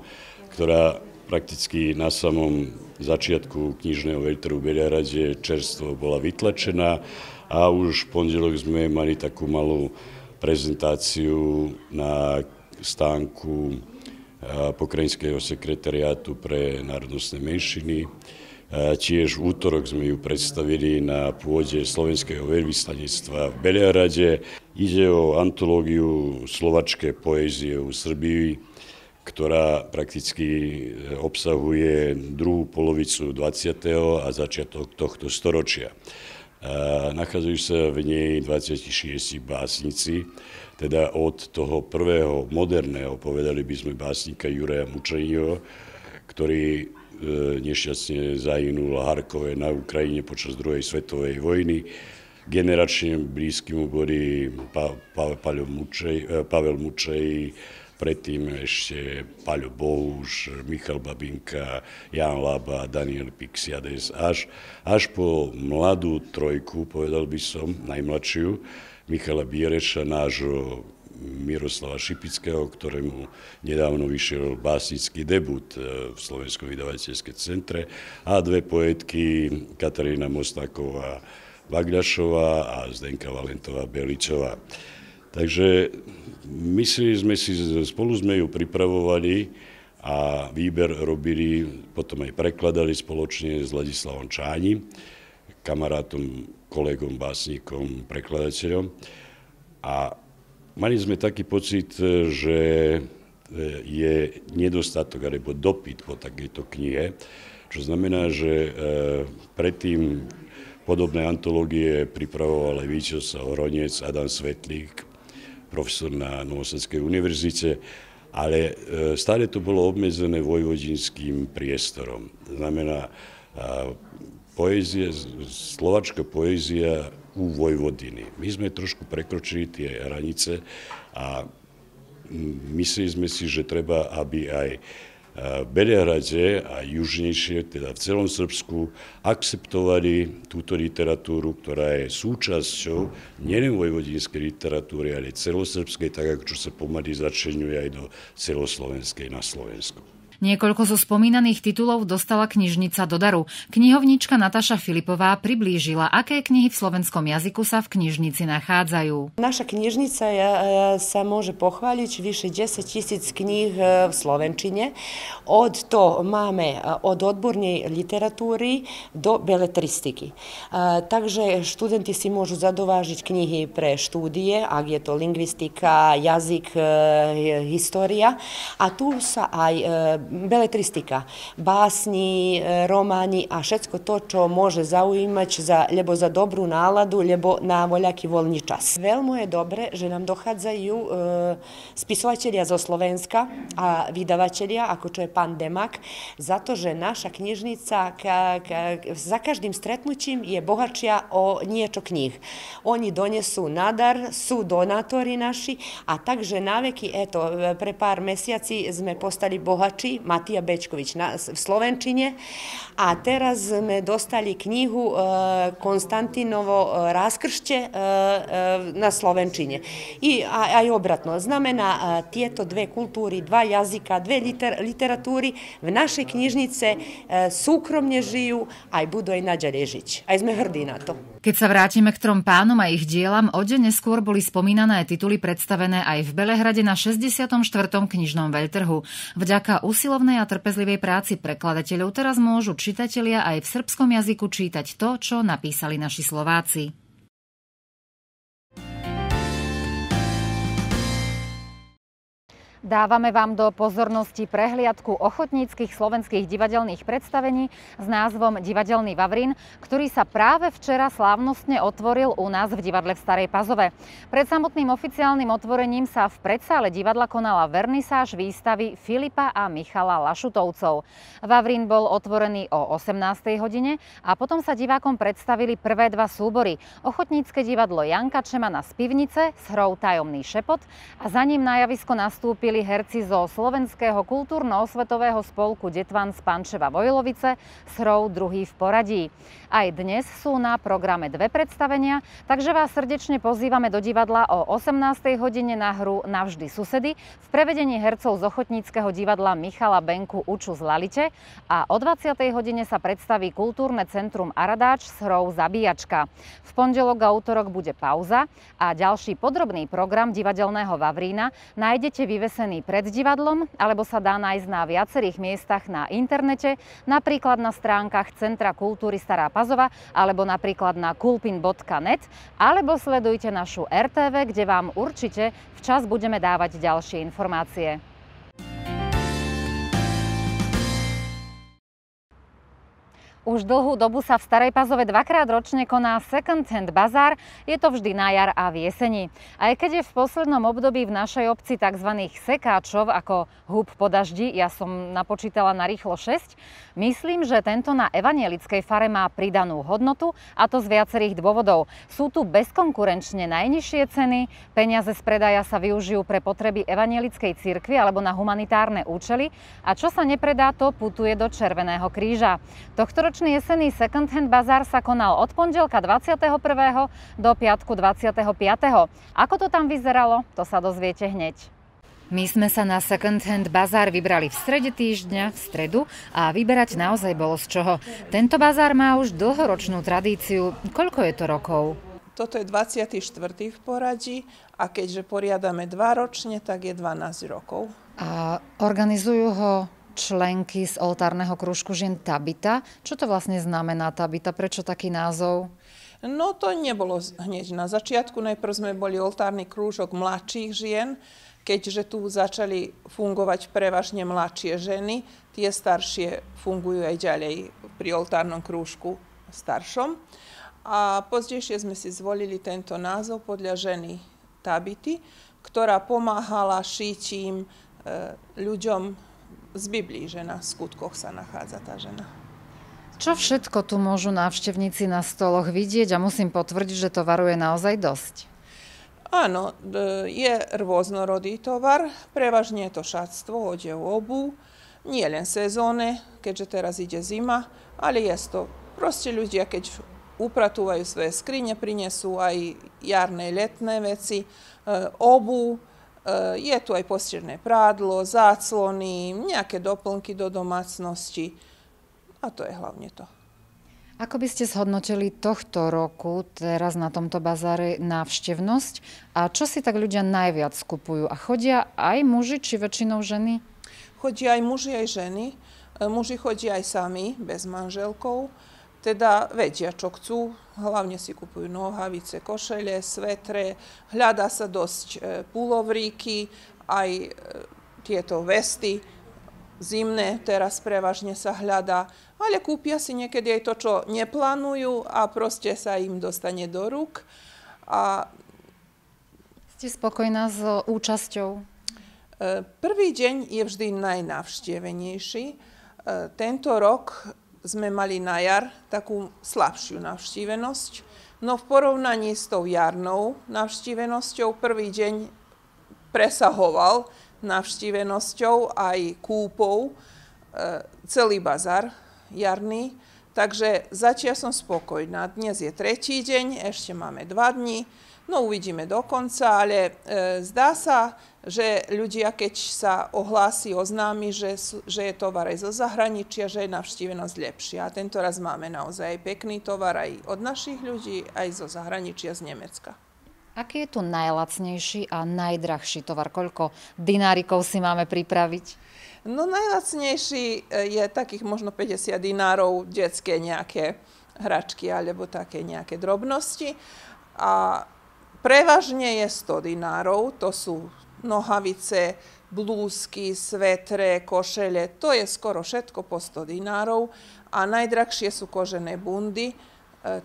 ktorá prakticky na samom začiatku knižného veľtrhu Beľarade čerstvo bola vytlačená a už v pondelok sme mali takú malú prezentáciu na stánku eh, pokrajinského sekretariátu pre národnostné menšiny. Eh, tiež v útorok sme ju predstavili na pôde slovenského veľvyslanectva v Beliarade. Ide o antológiu slovačkej poézie v Srbii, ktorá prakticky e, obsahuje druhú polovicu 20. a začiatok tohto storočia. Nachádzajú sa v nej 26 básnici, teda od toho prvého moderného, povedali by sme, básnika Juraja Mučeního, ktorý e, nešťastne zahynul Harkove na Ukrajine počas druhej svetovej vojny. Generačne blízky mu boli pa, pa, Mučej, Pavel Mučej e, predtým ešte Paľo Bohuš, Michal Babinka, Jan Laba, Daniel Pixiades, až, až po mladú trojku, povedal by som, najmladšiu, Michala Biereša, nášho Miroslava Šipického, ktorému nedávno vyšiel básnický debut eh, v Slovenskom vydavateľskej centre a dve poetky Katarína Mostáková Bagdašová a Zdenka Valentová Beličová. Takže mysleli sme si, spolu sme ju pripravovali a výber robili, potom aj prekladali spoločne s Ladislavom Čáni, kamarátom, kolegom, básnikom, prekladateľom. A mali sme taký pocit, že e, je nedostatok alebo dopyt po takejto knihe, čo znamená, že e, predtým podobné antológie pripravoval aj Víčo Hronec, Adam Svetlík, profesor na Novosadskej univerzite, ale e, stále to bolo obmedzené vojvodinským priestorom. Znamená, e, poézie, slovačka poézia u Vojvodiny. My sme trošku prekročili tie hranice a mysleli sme si, že treba, aby aj Belehrade a južnejšie, teda v celom Srbsku, akceptovali túto literatúru, ktorá je súčasťou nielen vojvodinskej literatúry, ale celosrbskej, tak ako čo sa pomaly začenuje aj do celoslovenskej na Slovensku. Niekoľko zo spomínaných titulov dostala knižnica do daru. Knihovnička Nataša Filipová priblížila, aké knihy v slovenskom jazyku sa v knižnici nachádzajú. Naša knižnica sa môže pochváliť vyše 10 tisíc kníh e, v slovenčine. Od to máme e, od odbornej literatúry do beletristiky. E, takže študenti si môžu zadovážiť knihy pre štúdie, ak je to lingvistika, jazyk, história. A tu sa aj beletristika, básni, e, romani, a všetko to čo može zaujímať, za, lebo za dobru naladu, lebo na voľaký volni čas. Veľmi je dobre, že nam dochádzajú e, spisovaćelja za Slovenska, a vydavateľia, ako čo je pán Demak, zato že naša knjižnica ka, ka, za každým stretnutím je bohačia o niečo knjih. Oni donesú nadar, su donatori naši, a takže veky, eto, e, pre par mesiaci sme postali bohači Matija Bečković, na, slovenčinje, a teraz me dostali knjihu e, Konstantinovo e, raskršće e, na slovenčinje. I, a, a i obratno, znamena tijeto dve kulturi, dva jazika, dve liter, literaturi, v naše knjižnice sukromnje žiju, aj budu aj nađa Režić, aj sme hrdi na to. Keď sa vrátime k trom pánom a ich dielam, o deň neskôr boli spomínané tituly predstavené aj v Belehrade na 64. knižnom veľtrhu. Vďaka usilovnej a trpezlivej práci prekladateľov teraz môžu čitatelia aj v srbskom jazyku čítať to, čo napísali naši Slováci. Dávame vám do pozornosti prehliadku ochotníckých slovenských divadelných predstavení s názvom Divadelný Vavrin, ktorý sa práve včera slávnostne otvoril u nás v divadle v Starej Pazove. Pred samotným oficiálnym otvorením sa v predsále divadla konala vernisáž výstavy Filipa a Michala Lašutovcov. Vavrin bol otvorený o 18. hodine a potom sa divákom predstavili prvé dva súbory. Ochotnícke divadlo Janka Čemana z pivnice s hrou Tajomný šepot a za ním na javisko nastúpil vystúpili herci zo Slovenského kultúrno-osvetového spolku Detvan z Pančeva Vojlovice s hrou druhý v poradí. Aj dnes sú na programe dve predstavenia, takže vás srdečne pozývame do divadla o 18. hodine na hru Navždy susedy v prevedení hercov z Ochotníckého divadla Michala Benku Uču z Lalite a o 20. hodine sa predstaví Kultúrne centrum Aradáč s hrou Zabíjačka. V pondelok a útorok bude pauza a ďalší podrobný program divadelného Vavrína nájdete vyvesený vyvesený pred divadlom, alebo sa dá nájsť na viacerých miestach na internete, napríklad na stránkach Centra kultúry Stará Pazova, alebo napríklad na kulpin.net, alebo sledujte našu RTV, er kde vám určite včas budeme dávať ďalšie informácie. Už dlhú dobu sa v Starej Pazove dvakrát ročne koná Second Hand Bazar, je to vždy na jar a v jeseni. Aj keď je v poslednom období v našej obci tzv. sekáčov ako húb po daždi, ja som napočítala na rýchlo 6, myslím, že tento na evanielickej fare má pridanú hodnotu a to z viacerých dôvodov. Sú tu bezkonkurenčne najnižšie ceny, peniaze z predaja sa využijú pre potreby evanielickej cirkvi alebo na humanitárne účely a čo sa nepredá, to putuje do Červeného kríža. Tohtoroč Tohtoročný jesenný second hand bazár sa konal od pondelka 21. do piatku 25. Ako to tam vyzeralo, to sa dozviete hneď. My sme sa na Second Hand Bazar vybrali v strede týždňa, v stredu a vyberať naozaj bolo z čoho. Tento bazár má už dlhoročnú tradíciu. Koľko je to rokov? Toto je 24. v poradí a keďže poriadame dva ročne, tak je 12 rokov. A organizujú ho členky z oltárneho krúžku žien Tabita. Čo to vlastne znamená Tabita? Prečo taký názov? No to nebolo hneď na začiatku. Najprv sme boli oltárny krúžok mladších žien, keďže tu začali fungovať prevažne mladšie ženy. Tie staršie fungujú aj ďalej pri oltárnom krúžku staršom. A pozdejšie sme si zvolili tento názov podľa ženy Tabity, ktorá pomáhala šiť im e, ľuďom z Biblii žena, v skutkoch sa nachádza tá žena. Čo všetko tu môžu návštevníci na stoloch vidieť a musím potvrdiť, že tovaru je naozaj dosť. Áno, je rôznorodý tovar, prevažne je to šatstvo, odev, obu, nie len sezóne, keďže teraz ide zima, ale je to proste ľudia, keď upratúvajú svoje skrine, prinesú aj jarné, letné veci, e, obu, Eh, je tu aj postižné prádlo, záclony, nejaké doplnky do domácnosti a to je hlavne to. Ako by ste zhodnotili tohto roku, teraz na tomto bazáre, návštevnosť? A čo si tak ľudia najviac kupujú? A chodia aj muži, či väčšinou ženy? Chodia aj muži, aj ženy. Eh, muži chodia aj sami, bez manželkov. Teda vedia, čo chcú, hlavne si kupujú nohavice, košele svetre, hľada sa dosť e, pulovríky, aj e, tieto vesty zimné teraz prevažne sa hľada, ale kúpia si niekedy aj to, čo neplánujú a proste sa im dostane do rúk. A Ste spokojná s e, účasťou? Prvý deň je vždy najnavštevenejší. Tento rok sme mali na jar takú slabšiu navštívenosť, no v porovnaní s tou jarnou navštívenosťou prvý deň presahoval navštívenosťou aj kúpou e, celý bazar jarný, takže zatiaľ som spokojná. Dnes je tretí deň, ešte máme dva dni, No uvidíme dokonca. ale e, zdá sa, že ľudia, keď sa ohlási, oznámi, že, že je tovar aj zo zahraničia, že je navštívenosť lepšia. A tento raz máme naozaj pekný tovar aj od našich ľudí, aj zo zahraničia z Nemecka. Aký je tu najlacnejší a najdrahší tovar? Koľko dinárikov si máme pripraviť? No najlacnejší e, je takých možno 50 dinárov, detské nejaké hračky alebo také nejaké drobnosti. A Prevažne je 100 dinárov, to sú nohavice, blúzky, svetre, košele, to je skoro všetko po 100 dinárov a najdrahšie sú kožené bundy, e,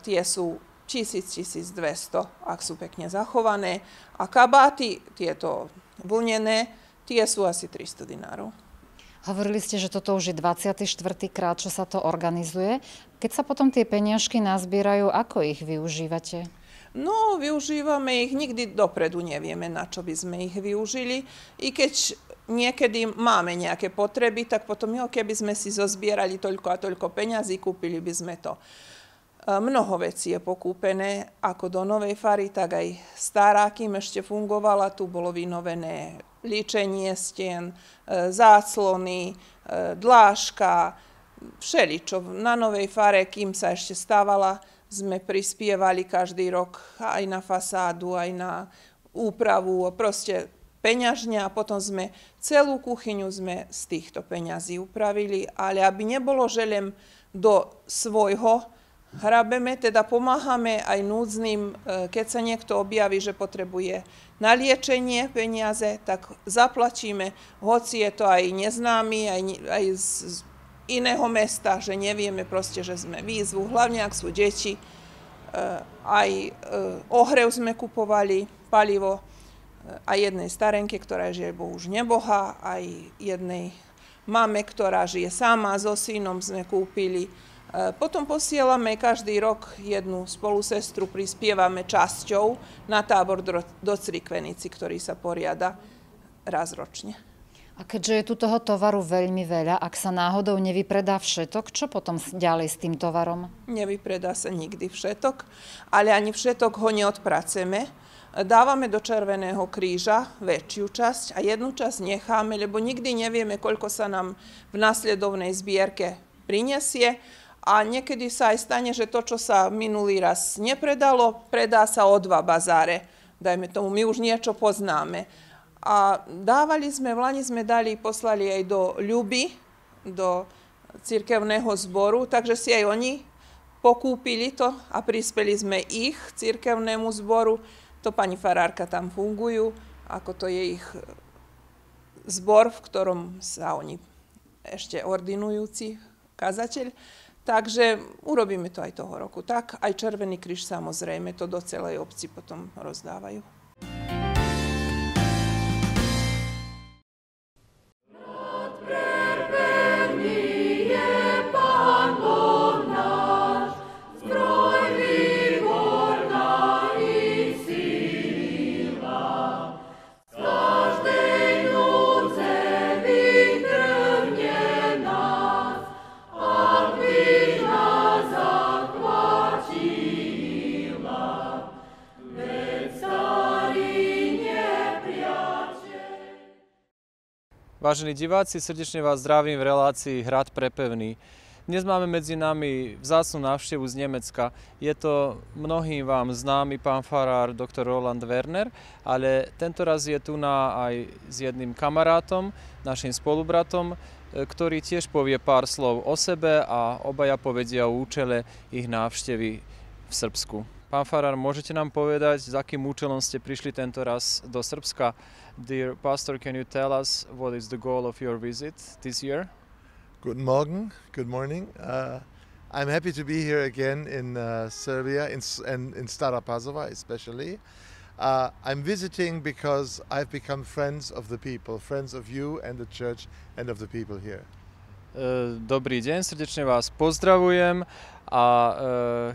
tie sú 1000-1200, ak sú pekne zachované a kabáty, tieto vlnené, tie sú asi 300 dinárov. Hovorili ste, že toto už je 24. krát, čo sa to organizuje. Keď sa potom tie peniažky nazbierajú, ako ich využívate? No, využívame ih, nikdy dopredu nevieme, na čo by sme ih využili i keď niekedy máme nejaké potreby, tak potom jo, keby sme si zozbierali toľko a toľko peňazí, kúpili by sme to. E, mnoho vecí je pokúpené, ako do novej fary, tak aj stará, kým ešte fungovala, tu bolo vynovené líčenie stien, e, záclony, e, dláška, všeličo. Na novej fare, kým sa ešte stávala, sme prispievali každý rok aj na fasádu, aj na úpravu, proste peňažne a potom sme celú kuchyňu sme z týchto peňazí upravili, ale aby nebolo, že len do svojho hrabeme, teda pomáhame aj núdznym, e, keď sa niekto objaví, že potrebuje na liečenie peniaze, tak zaplatíme, hoci je to aj neznámy, aj, aj z, iného mesta, že nevieme proste, že sme výzvu, hlavne ak sú deti. E, aj e, ohrev sme kupovali, palivo, e, aj jednej starenke, ktorá žije žiaľbo už neboha, aj jednej mame, ktorá žije sama so synom, sme kúpili. Potom posielame každý rok jednu spolusestru, prispievame časťou na tábor do Crikvenici, ktorý sa poriada raz ročne. A keďže je tu toho tovaru veľmi veľa, ak sa náhodou nevypredá všetok, čo potom ďalej s tým tovarom? Nevypredá sa nikdy všetok, ale ani všetok ho neodpracujeme. Dávame do Červeného kríža väčšiu časť a jednu časť necháme, lebo nikdy nevieme, koľko sa nám v nasledovnej zbierke prinesie. A niekedy sa aj stane, že to, čo sa minulý raz nepredalo, predá sa o dva bazáre. Dajme tomu, my už niečo poznáme. A dávali sme, v Lani sme dali, poslali aj do Ľuby, do cirkevného zboru, takže si aj oni pokúpili to a prispeli sme ich cirkevnému zboru. To pani Farárka tam fungujú, ako to je ich e, zbor, v ktorom sa oni ešte ordinujúci kazateľ. Takže urobíme to aj toho roku. Tak aj Červený kríž samozrejme to do celej obci potom rozdávajú. Vážení diváci, srdečne vás zdravím v relácii Hrad prepevný. Dnes máme medzi nami vzácnu návštevu z Nemecka. Je to mnohým vám známy pán farár dr. Roland Werner, ale tento raz je tu na aj s jedným kamarátom, našim spolubratom, e, ktorý tiež povie pár slov o sebe a obaja povedia o účele ich návštevy v Srbsku. Pán farár, môžete nám povedať, za akým účelom ste prišli tento raz do Srbska? Dear Pastor, can you tell us what is the goal of your visit this year? Guten Morgen, good morning. Uh, I'm happy to be here again in uh, Serbia, in, and in Stara Pazova especially. Uh, I'm visiting because I've become friends of the people, friends of you and the church and of the people here. Uh, Dobrý deň, srdečne vás pozdravujem. A e,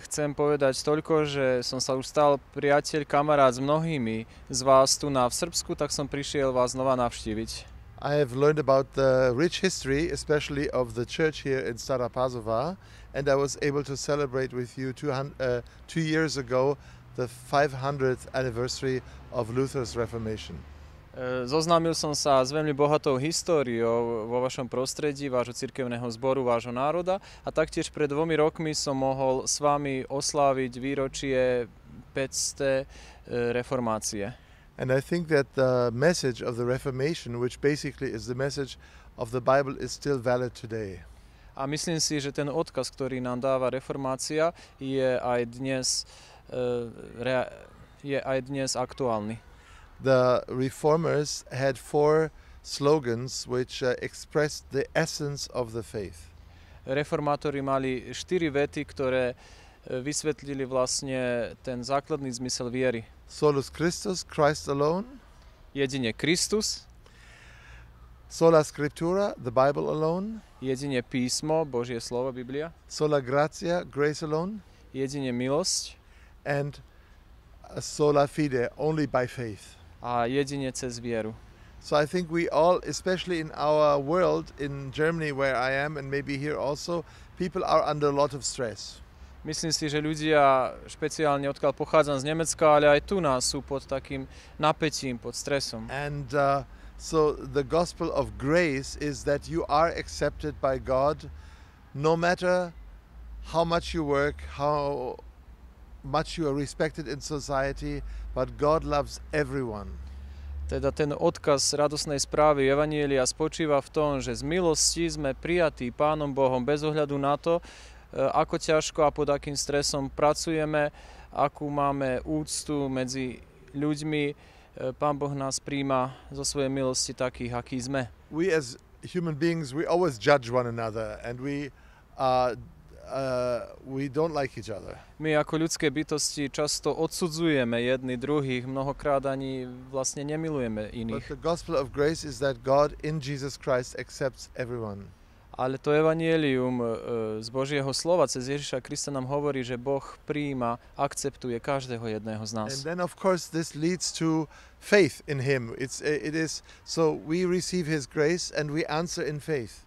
chcem povedať toľko, že som sa už stal priateľ, kamarát s mnohými z vás tu na v Srbsku, tak som prišiel vás znova navštíviť. I have learned about the rich history, especially of the church here in Stara Pazova, and I was able to celebrate with you two, uh, two years ago the 500th anniversary of Luther's Reformation. E, zoznámil som sa s veľmi bohatou históriou vo vašom prostredí, vášho cirkevného zboru, vášho národa a taktiež pred dvomi rokmi som mohol s vami osláviť výročie 500. E, reformácie. And I think that the message of the Reformation, which basically is the message of the Bible, is still valid today. A myslím si, že ten odkaz, ktorý nám dáva reformácia, je aj dnes, e, je aj dnes aktuálny. the reformers had four slogans which uh, expressed the essence of the faith. Reformátori mali štyri vety, ktoré vysvetlili vlastne ten základný zmysel viery. Solus Christus, Christ alone. Jedine Kristus. Sola Scriptura, the Bible alone. Jedine písmo, Božie slovo, Biblia. Sola Gratia, grace alone. Jedine milosť. And uh, sola fide, only by faith. So I think we all, especially in our world, in Germany where I am and maybe here also, people are under a lot of stress. Myslím si, že ľudia, špeciálne odkiaľ pochádzam z Nemecka, ale aj tu nás sú pod takým napätím, pod stresom. And uh, so the gospel of grace is that you are accepted by God no matter how much you work, how much you are respected in society, but God loves everyone. Teda ten odkaz radosnej správy Evanielia spočíva v tom, že z milosti sme prijatí Pánom Bohom bez ohľadu na to, e, ako ťažko a pod akým stresom pracujeme, akú máme úctu medzi ľuďmi. E, Pán Boh nás príjma zo svojej milosti takých, akí sme. We as human beings, we always judge one another and we uh, uh, we don't like each other. My ako ľudské bytosti často odsudzujeme jedni druhých, mnohokrát ani vlastne nemilujeme iných. Ale to evanielium uh, z Božieho slova cez Ježiša Krista nám hovorí, že Boh príjima, akceptuje každého jedného z nás. And then of course this leads to faith in him. It's it is so we receive his grace and we answer in faith.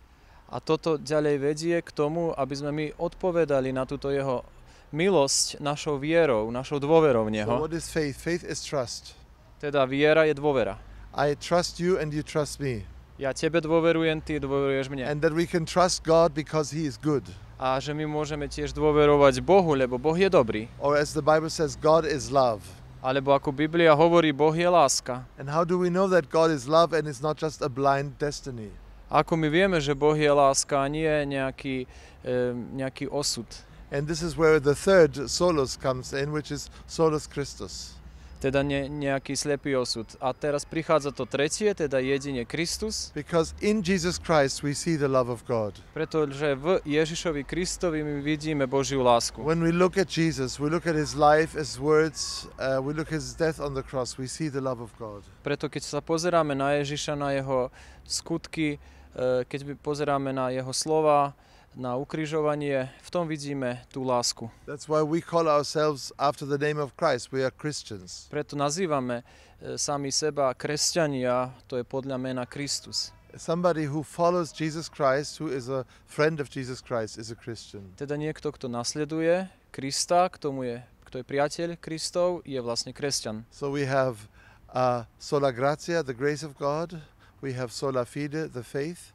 A toto ďalej vedie k tomu, aby sme my odpovedali na túto jeho milosť našou vierou, našou dôverou v Neho. So what is faith? Faith is trust. Teda viera je dôvera. I trust you and you trust me. Ja tebe dôverujem, ty dôveruješ mne. And that we can trust God because he is good. A že my môžeme tiež dôverovať Bohu, lebo Boh je dobrý. Or as the Bible says, God is love. Alebo ako Biblia hovorí, Boh je láska. And how do we know that God is love and is not just a blind destiny? ako my vieme, že Boh je láska a nie nejaký, e, nejaký osud. And this is where the third solus comes in, which is solus Christus. Teda ne, nejaký slepý osud. A teraz prichádza to tretie, teda jedine Kristus. Because in Jesus Christ we see the love of God. Pretože v Ježišovi Kristovi my vidíme Božiu lásku. When we look at Jesus, we look at his life, his words, uh, we look at his death on the cross, we see the love of God. Preto keď sa pozeráme na Ježiša, na jeho skutky, E, keď pozeráme na jeho slova, na ukrižovanie, v tom vidíme tú lásku. That's why we call ourselves after the name of Christ. We are Christians. Preto nazývame e, sami seba kresťania, to je podľa mena Kristus. Somebody who follows Jesus Christ, who is a friend of Jesus Christ, is a Christian. Teda niekto, kto nasleduje Krista, kto, mu je, kto je priateľ Kristov, je vlastne kresťan. So we have uh, sola gratia, the grace of God we have sola fide, the faith,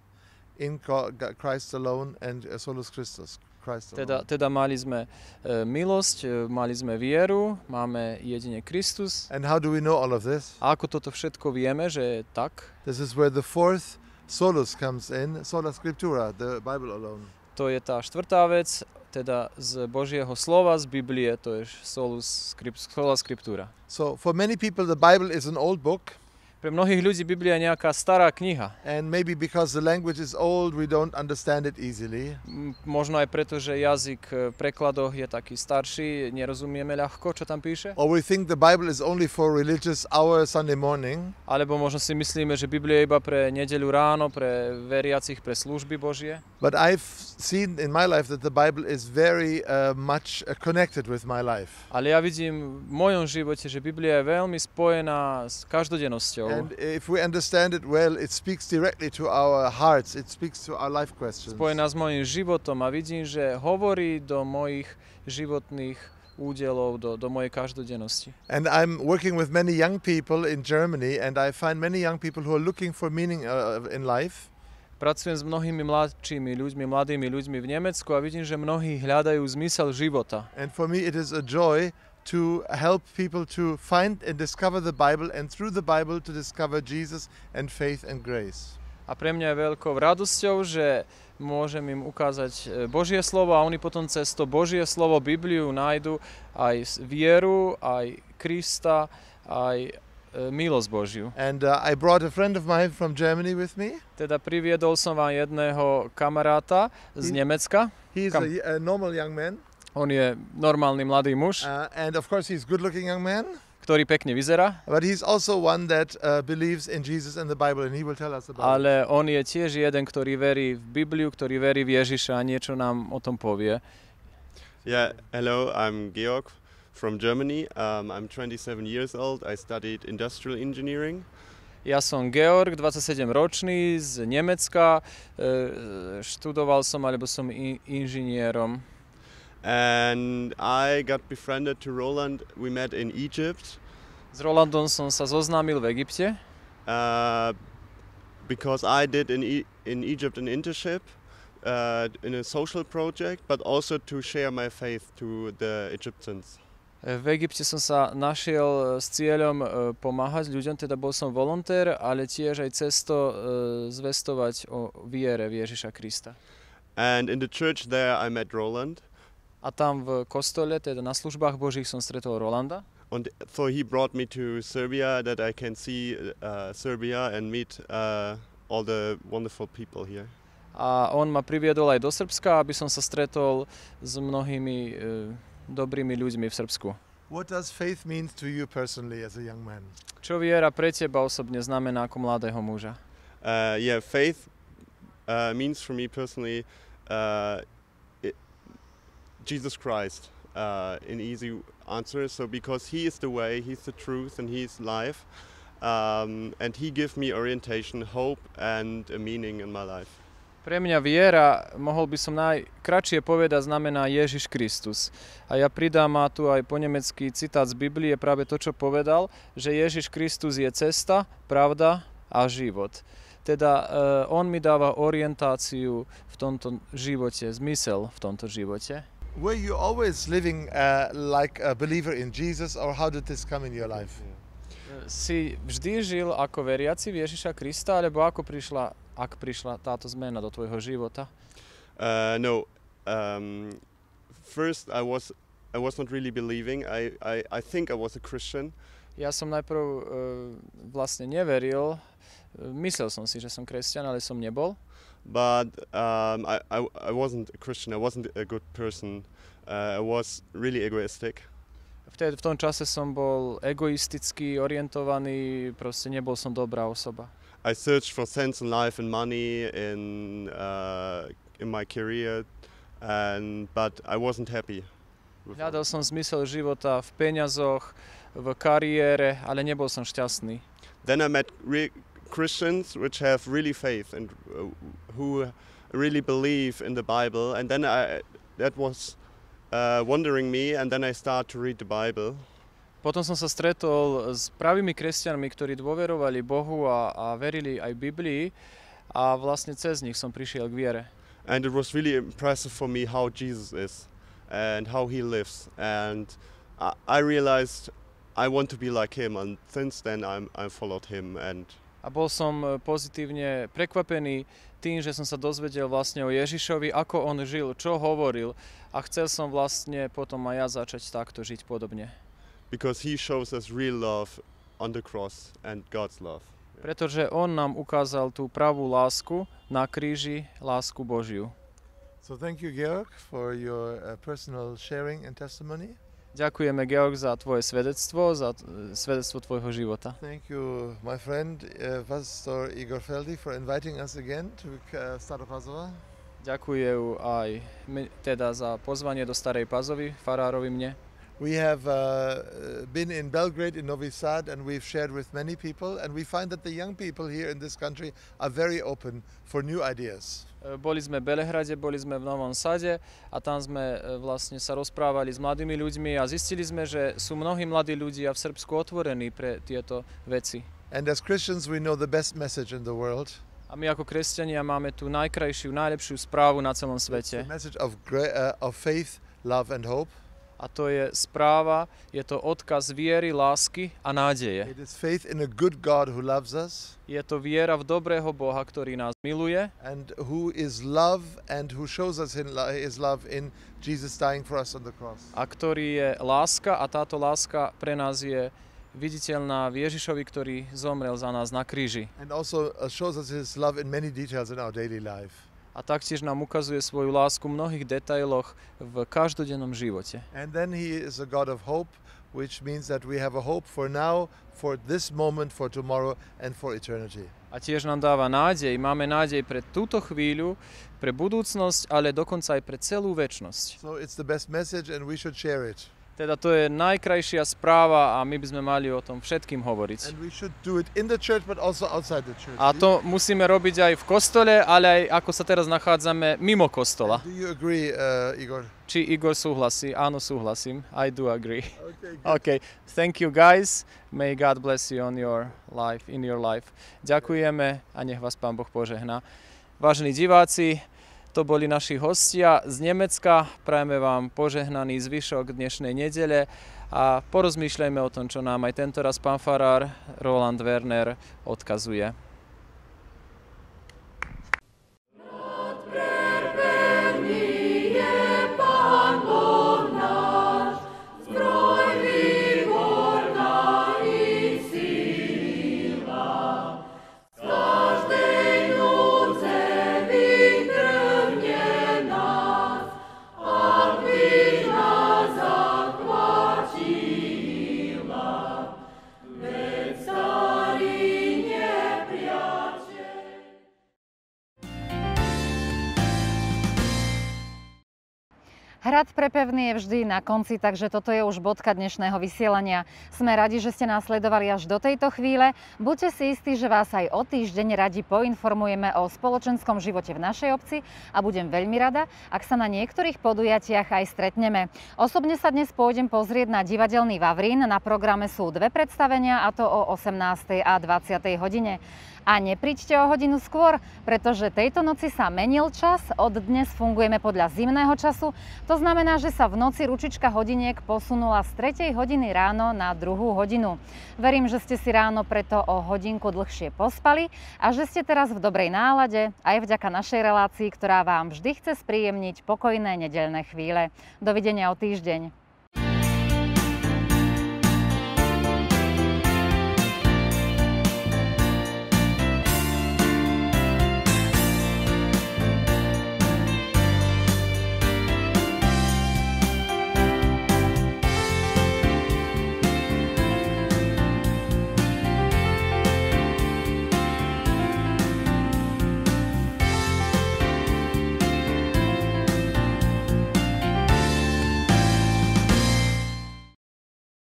in Christ alone and uh, solus Christus. Teda, teda mali sme e, milosť, e, mali sme vieru, máme jedine Kristus. And how do we know all of this? A ako toto všetko vieme, že je tak? This is where the fourth solus comes in, sola scriptura, the Bible alone. To je tá štvrtá vec, teda z Božieho slova, z Biblie, to je solus scriptura. So for many people the Bible is an old book. Pre mnohých ľudí Biblia je nejaká stará kniha. And maybe because the language is old, we don't understand it easily. Možno aj preto, že jazyk e, prekladov je taký starší, nerozumieme ľahko, čo tam píše. Or we think the Bible is only for religious hour Sunday morning. Alebo možno si myslíme, že Biblia je iba pre nedeľu ráno, pre veriacich, pre služby Božie. But I've seen in my life that the Bible is very uh, much uh, connected with my life. Ale ja vidím v mojom živote, že Biblia je veľmi spojená s každodennosťou. And if Spojená s mojim životom a vidím, že hovorí do mojich životných údelov do, do mojej každodennosti. And I'm working with many young people in Germany and I find many young people who are looking for meaning uh, in life. Pracujem s mnohými mladšími ľuďmi, mladými ľuďmi v Nemecku a vidím, že mnohí hľadajú zmysel života. And for me it is a joy to help people to find and discover the Bible and through the Bible to discover Jesus and faith and grace. A pre mňa je veľkou radosťou, že môžem im ukázať e, Božie slovo a oni potom cez to Božie slovo, Bibliu nájdu aj vieru, aj Krista, aj e, milosť Božiu. And uh, I brought a friend of mine from Germany with me. Teda priviedol som vám jedného kamaráta z he, Nemecka. He's Kam- a, a normal young man. On je normálny mladý muž. Uh, and of course he's good looking young man. ktorý pekne vyzerá. But he's also one that uh, believes in Jesus and the Bible and he will tell us about Ale on je tiež jeden, ktorý verí v Bibliu, ktorý verí v Ježiša a niečo nám o tom povie. Yeah, hello, I'm Georg from Germany. Um, I'm 27 years old. I studied industrial engineering. Ja som Georg, 27 ročný z Nemecka. E, e, študoval som alebo som inžinierom. And I got befriended to Roland. We met in Egypt. S Rolandom som sa zoznámil v Egypte. Uh, because I did in, e in Egypt an internship uh, in a social project, but also to share my faith to the Egyptians. Eh, v Egypte som sa našiel eh, s cieľom eh, pomáhať ľuďom, teda bol som volontér, ale tiež aj cesto zvestovať o viere Ježiša Krista. And in the church there I met Roland. A tam v kostole, teda na službách Božích som stretol Rolanda. And so he brought me to Serbia that I can see uh, Serbia and meet uh, all the wonderful people here. A on ma priviedol aj do Srbska, aby som sa stretol s mnohými uh, dobrými ľuďmi v Srbsku. What does faith mean to you personally as a young man? Čo viera pre teba osobne znamená ako mladého muža? Uh, yeah, faith uh, means for me personally uh, Jesus Christ uh, in easy answer. So because He is the way, He's the truth, and He's life, um, and He gives me orientation, hope, and a meaning in my life. Pre mňa viera, mohol by som najkračšie povedať, znamená Ježiš Kristus. A ja pridám a tu aj po nemecky citát z Biblie, práve to, čo povedal, že Ježiš Kristus je cesta, pravda a život. Teda eh, on mi dáva orientáciu v tomto živote, zmysel v tomto živote. Were you always living uh, like a believer in Jesus or how did this come in your life? Uh, si vždy žil ako veriaci v Ježiša Krista, alebo ako prišla, ak prišla táto zmena do tvojho života? Uh, no, um, first I was I was not really believing. I, I, I think I was a Christian. Ja som najprv uh, vlastne neveril. Myslel som si, že som kresťan, ale som nebol. but um, I, I, I, wasn't a Christian, I wasn't a good person, uh, I was really egoistic. Vtedy, v tom čase som bol egoisticky orientovaný, proste nebol som dobrá osoba. I searched for sense in life and money in uh, in my career, and but I wasn't happy. Hľadal som zmysel života v peňazoch, v kariére, ale nebol som šťastný. Then I met Christians which have really faith and uh, who really believe in the Bible. And then I, that was uh, wondering me, and then I start to read the Bible. Potom som sa stretol s pravými kresťanmi, ktorí dôverovali Bohu a, a verili aj Biblii a vlastne cez nich som prišiel k viere. And it was really impressive for me how Jesus is and how he lives. And I, I realized I want to be like him and since then I'm, I followed him and a bol som e, pozitívne prekvapený tým, že som sa dozvedel vlastne o Ježišovi, ako on žil, čo hovoril a chcel som vlastne potom aj ja začať takto žiť podobne. Because he shows us real love on the cross and God's love. Pretože on nám ukázal tú pravú lásku na kríži, lásku Božiu. So thank you Georg for your uh, personal sharing and testimony. Ďakujeme, Georg, za tvoje svedectvo, za svedectvo tvojho života. Thank you, my friend, uh, Pastor Igor Feldy, for inviting us again to uh, Staropazova. Ďakujem aj teda za pozvanie do Starej Pazovy, farárovi mne. We have uh, been in Belgrade, in Novi Sad, and we've shared with many people, and we find that the young people here in this country are very open for new ideas. Boli sme v Belehrade, boli sme v Novom Sade a tam sme e, vlastne sa rozprávali s mladými ľuďmi a zistili sme, že sú mnohí mladí ľudia v Srbsku otvorení pre tieto veci. And as Christians we know the best message in the world. A my ako kresťania máme tú najkrajšiu, najlepšiu správu na celom svete. It's the message of, uh, of faith, love and hope a to je správa, je to odkaz viery, lásky a nádeje. It is faith in a good God who loves us. Je to viera v dobrého Boha, ktorý nás miluje. And who is love and who shows us his love in Jesus dying for us on the cross. A ktorý je láska a táto láska pre nás je viditeľná v Ježišovi, ktorý zomrel za nás na kríži. And also uh, shows us his love in many details in our daily life a taktiež nám ukazuje svoju lásku v mnohých detailoch v každodennom živote. And then he is a God of hope, which means that we have a hope for now, for this moment, for tomorrow and for eternity. A tiež nám dáva nádej, máme nádej pre túto chvíľu, pre budúcnosť, ale dokonca aj pre celú väčnosť. So it's the best message and we should share it. Teda to je najkrajšia správa a my by sme mali o tom všetkým hovoriť. a to musíme robiť aj v kostole, ale aj ako sa teraz nachádzame mimo kostola. Agree, uh, Igor? Či Igor súhlasí? Áno, súhlasím. I do agree. Okay, <laughs> okay. Thank you guys. May God bless you on your life, in your life. Ďakujeme a nech vás Pán Boh požehná. Vážení diváci, to boli naši hostia z Nemecka. Prajeme vám požehnaný zvyšok dnešnej nedele a porozmýšľajme o tom, čo nám aj tento raz pán Farár Roland Werner odkazuje. prepevný je vždy na konci, takže toto je už bodka dnešného vysielania. Sme radi, že ste nás sledovali až do tejto chvíle. Buďte si istí, že vás aj o týždeň radi poinformujeme o spoločenskom živote v našej obci a budem veľmi rada, ak sa na niektorých podujatiach aj stretneme. Osobne sa dnes pôjdem pozrieť na divadelný Vavrín. Na programe sú dve predstavenia, a to o 18. a 20. hodine. A nepríďte o hodinu skôr, pretože tejto noci sa menil čas, od dnes fungujeme podľa zimného času, to znamená, že sa v noci ručička hodiniek posunula z 3. hodiny ráno na 2. hodinu. Verím, že ste si ráno preto o hodinku dlhšie pospali a že ste teraz v dobrej nálade aj vďaka našej relácii, ktorá vám vždy chce spríjemniť pokojné nedelné chvíle. Dovidenia o týždeň.